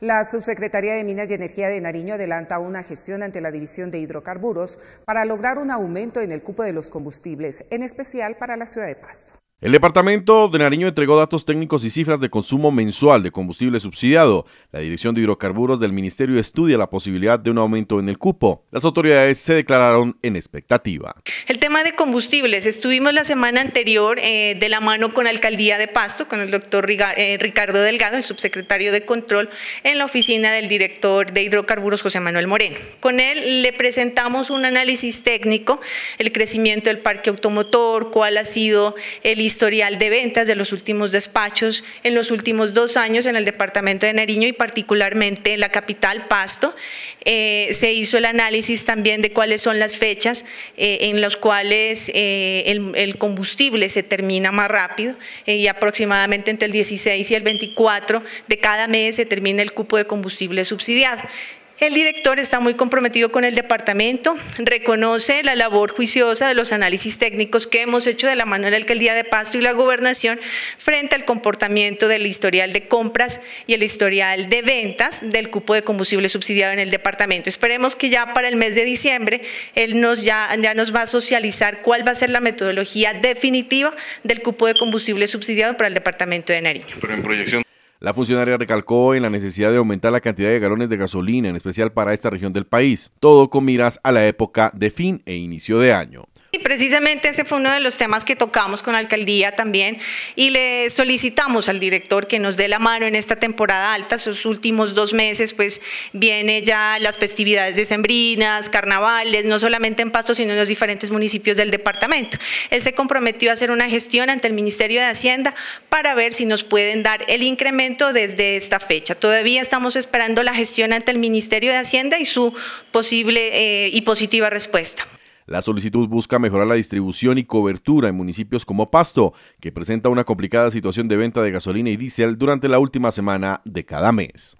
La Subsecretaría de Minas y Energía de Nariño adelanta una gestión ante la División de Hidrocarburos para lograr un aumento en el cupo de los combustibles, en especial para la ciudad de Pasto. El Departamento de Nariño entregó datos técnicos y cifras de consumo mensual de combustible subsidiado. La Dirección de Hidrocarburos del Ministerio estudia la posibilidad de un aumento en el cupo. Las autoridades se declararon en expectativa. El tema de combustibles, estuvimos la semana anterior eh, de la mano con Alcaldía de Pasto, con el doctor eh, Ricardo Delgado, el subsecretario de Control, en la oficina del director de Hidrocarburos, José Manuel Moreno. Con él le presentamos un análisis técnico, el crecimiento del parque automotor, cuál ha sido el historial de ventas de los últimos despachos en los últimos dos años en el departamento de Nariño y particularmente en la capital Pasto. Eh, se hizo el análisis también de cuáles son las fechas eh, en las cuales eh, el, el, combustible se termina más rápido y aproximadamente entre el 16 y el 24 de cada mes se termina el cupo de combustible subsidiado. El director está muy comprometido con el departamento, reconoce la labor juiciosa de los análisis técnicos que hemos hecho de la mano de la día de Pasto y la Gobernación frente al comportamiento del historial de compras y el historial de ventas del cupo de combustible subsidiado en el departamento. Esperemos que ya para el mes de diciembre él nos ya, ya nos va a socializar cuál va a ser la metodología definitiva del cupo de combustible subsidiado para el departamento de Nariño. Pero en proyección la funcionaria recalcó en la necesidad de aumentar la cantidad de galones de gasolina, en especial para esta región del país, todo con miras a la época de fin e inicio de año precisamente ese fue uno de los temas que tocamos con la alcaldía también y le solicitamos al director que nos dé la mano en esta temporada alta, sus últimos dos meses, pues viene ya las festividades decembrinas, carnavales, no solamente en Pasto, sino en los diferentes municipios del departamento. Él se comprometió a hacer una gestión ante el Ministerio de Hacienda para ver si nos pueden dar el incremento desde esta fecha. Todavía estamos esperando la gestión ante el Ministerio de Hacienda y su posible eh, y positiva respuesta. La solicitud busca mejorar la distribución y cobertura en municipios como Pasto, que presenta una complicada situación de venta de gasolina y diésel durante la última semana de cada mes.